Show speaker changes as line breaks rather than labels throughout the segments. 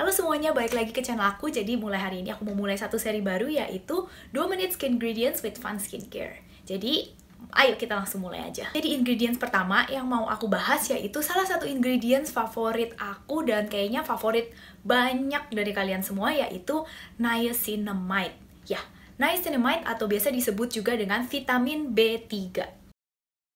Halo semuanya, balik lagi ke channel aku. Jadi mulai hari ini aku mau mulai satu seri baru yaitu 2 Minute Skin Ingredients with Fun Skincare. Jadi ayo kita langsung mulai aja. Jadi ingredients pertama yang mau aku bahas yaitu salah satu ingredients favorit aku dan kayaknya favorit banyak dari kalian semua yaitu niacinamide. Ya, niacinamide atau biasa disebut juga dengan vitamin B3.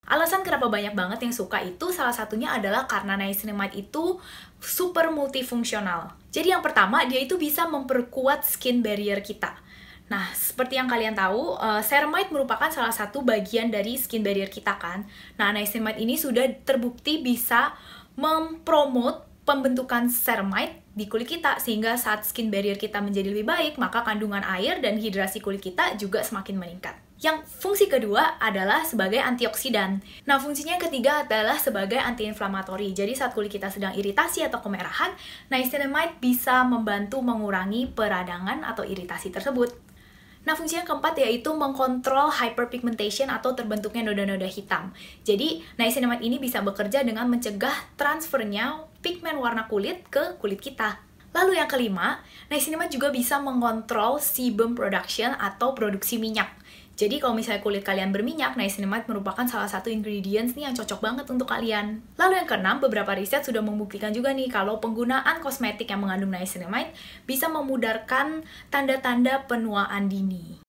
Alasan kenapa banyak banget yang suka itu salah satunya adalah karena niacinamide itu super multifungsional. Jadi yang pertama, dia itu bisa memperkuat skin barrier kita. Nah, seperti yang kalian tahu, uh, ceramide merupakan salah satu bagian dari skin barrier kita kan. Nah, niacinamide ini sudah terbukti bisa mempromot pembentukan ceramide di kulit kita sehingga saat skin barrier kita menjadi lebih baik, maka kandungan air dan hidrasi kulit kita juga semakin meningkat. Yang fungsi kedua adalah sebagai antioksidan. Nah, fungsinya yang ketiga adalah sebagai antiinflamatori. Jadi saat kulit kita sedang iritasi atau kemerahan, niacinamide bisa membantu mengurangi peradangan atau iritasi tersebut. Nah, fungsi yang keempat yaitu mengkontrol hyperpigmentation atau terbentuknya noda-noda hitam. Jadi, niacinamide ini bisa bekerja dengan mencegah transfernya pigmen warna kulit ke kulit kita. Lalu yang kelima, niacinamide juga bisa mengontrol sebum production atau produksi minyak. Jadi kalau misalnya kulit kalian berminyak, niacinamide merupakan salah satu ingredients nih yang cocok banget untuk kalian. Lalu yang keenam, beberapa riset sudah membuktikan juga nih kalau penggunaan kosmetik yang mengandung niacinamide bisa memudarkan tanda-tanda penuaan dini.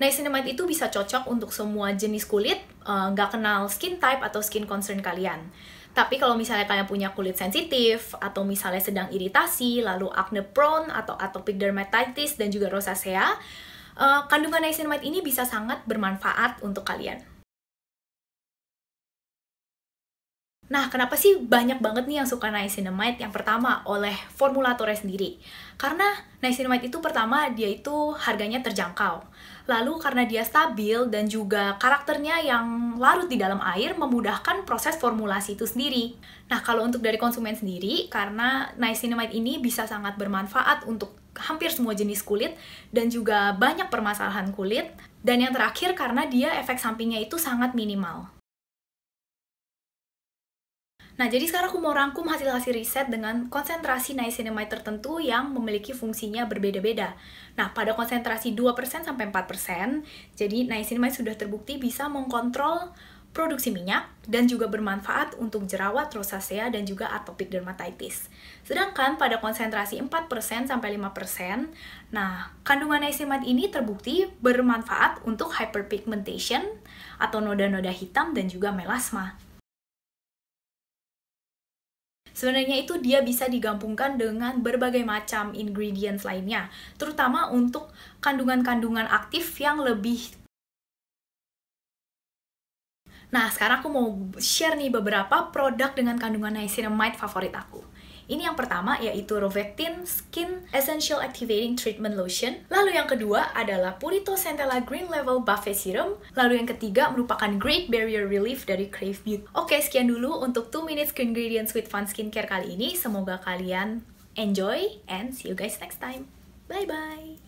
Niacinamide itu bisa cocok untuk semua jenis kulit, eh, nggak uh, kenal skin type atau skin concern kalian. Tapi kalau misalnya kalian punya kulit sensitif atau misalnya sedang iritasi, lalu acne prone atau atopic dermatitis dan juga rosacea, uh, kandungan niacinamide ini bisa sangat bermanfaat untuk kalian. Nah, kenapa sih banyak banget nih yang suka niacinamide? Yang pertama, oleh formulatornya sendiri. Karena niacinamide itu pertama, dia itu harganya terjangkau. Lalu karena dia stabil dan juga karakternya yang larut di dalam air memudahkan proses formulasi itu sendiri. Nah, kalau untuk dari konsumen sendiri, karena niacinamide ini bisa sangat bermanfaat untuk hampir semua jenis kulit dan juga banyak permasalahan kulit. Dan yang terakhir, karena dia efek sampingnya itu sangat minimal. Nah, jadi sekarang aku mau rangkum hasil-hasil riset dengan konsentrasi niacinamide tertentu yang memiliki fungsinya berbeda-beda. Nah, pada konsentrasi 2% sampai 4%, jadi niacinamide sudah terbukti bisa mengkontrol produksi minyak dan juga bermanfaat untuk jerawat rosacea dan juga atopik dermatitis. Sedangkan pada konsentrasi 4% sampai 5%, nah, kandungan niacinamide ini terbukti bermanfaat untuk hyperpigmentation atau noda-noda hitam dan juga melasma. Sebenarnya itu dia bisa digampungkan dengan berbagai macam ingredients lainnya, terutama untuk kandungan-kandungan aktif yang lebih Nah, sekarang aku mau share nih beberapa produk dengan kandungan niacinamide favorit aku. Ini yang pertama yaitu Rovectin Skin Essential Activating Treatment Lotion. Lalu yang kedua adalah Purito Centella Green Level Buffet Serum. Lalu yang ketiga merupakan Great Barrier Relief dari Crave Beauty. Oke, sekian dulu untuk 2 Minutes Ingredients with Fun Skincare kali ini. Semoga kalian enjoy and see you guys next time. Bye-bye!